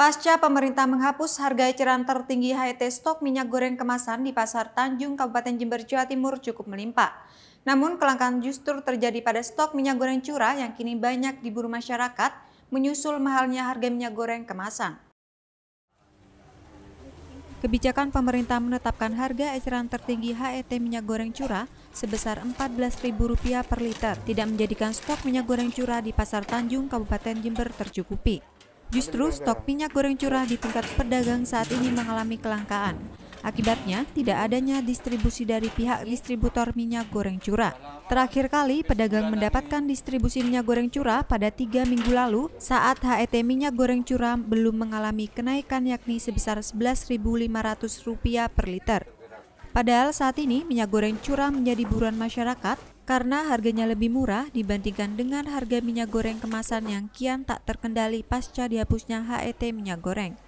Pasca pemerintah menghapus harga eceran tertinggi HET stok minyak goreng kemasan di Pasar Tanjung, Kabupaten Jember, Jawa Timur cukup melimpah. Namun kelangkaan justru terjadi pada stok minyak goreng curah yang kini banyak diburu masyarakat menyusul mahalnya harga minyak goreng kemasan. Kebijakan pemerintah menetapkan harga eceran tertinggi HET minyak goreng curah sebesar Rp14.000 per liter tidak menjadikan stok minyak goreng curah di Pasar Tanjung, Kabupaten Jember tercukupi. Justru stok minyak goreng curah di tingkat pedagang saat ini mengalami kelangkaan. Akibatnya, tidak adanya distribusi dari pihak distributor minyak goreng curah. Terakhir kali, pedagang mendapatkan distribusi minyak goreng curah pada tiga minggu lalu saat HET minyak goreng curah belum mengalami kenaikan yakni sebesar Rp11.500 per liter. Padahal saat ini minyak goreng curah menjadi buruan masyarakat karena harganya lebih murah dibandingkan dengan harga minyak goreng kemasan yang kian tak terkendali pasca dihapusnya HET minyak goreng.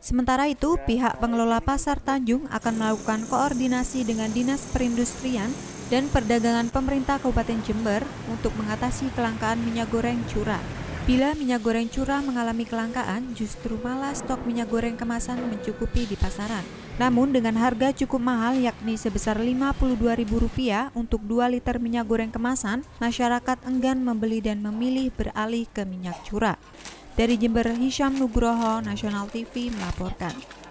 Sementara itu, pihak pengelola pasar Tanjung akan melakukan koordinasi dengan Dinas Perindustrian dan Perdagangan Pemerintah Kabupaten Jember untuk mengatasi kelangkaan minyak goreng curah. Bila minyak goreng curah mengalami kelangkaan, justru malah stok minyak goreng kemasan mencukupi di pasaran. Namun dengan harga cukup mahal yakni sebesar Rp52.000 untuk 2 liter minyak goreng kemasan, masyarakat enggan membeli dan memilih beralih ke minyak curah. Dari Jember, Hisham Nugroho, National TV melaporkan.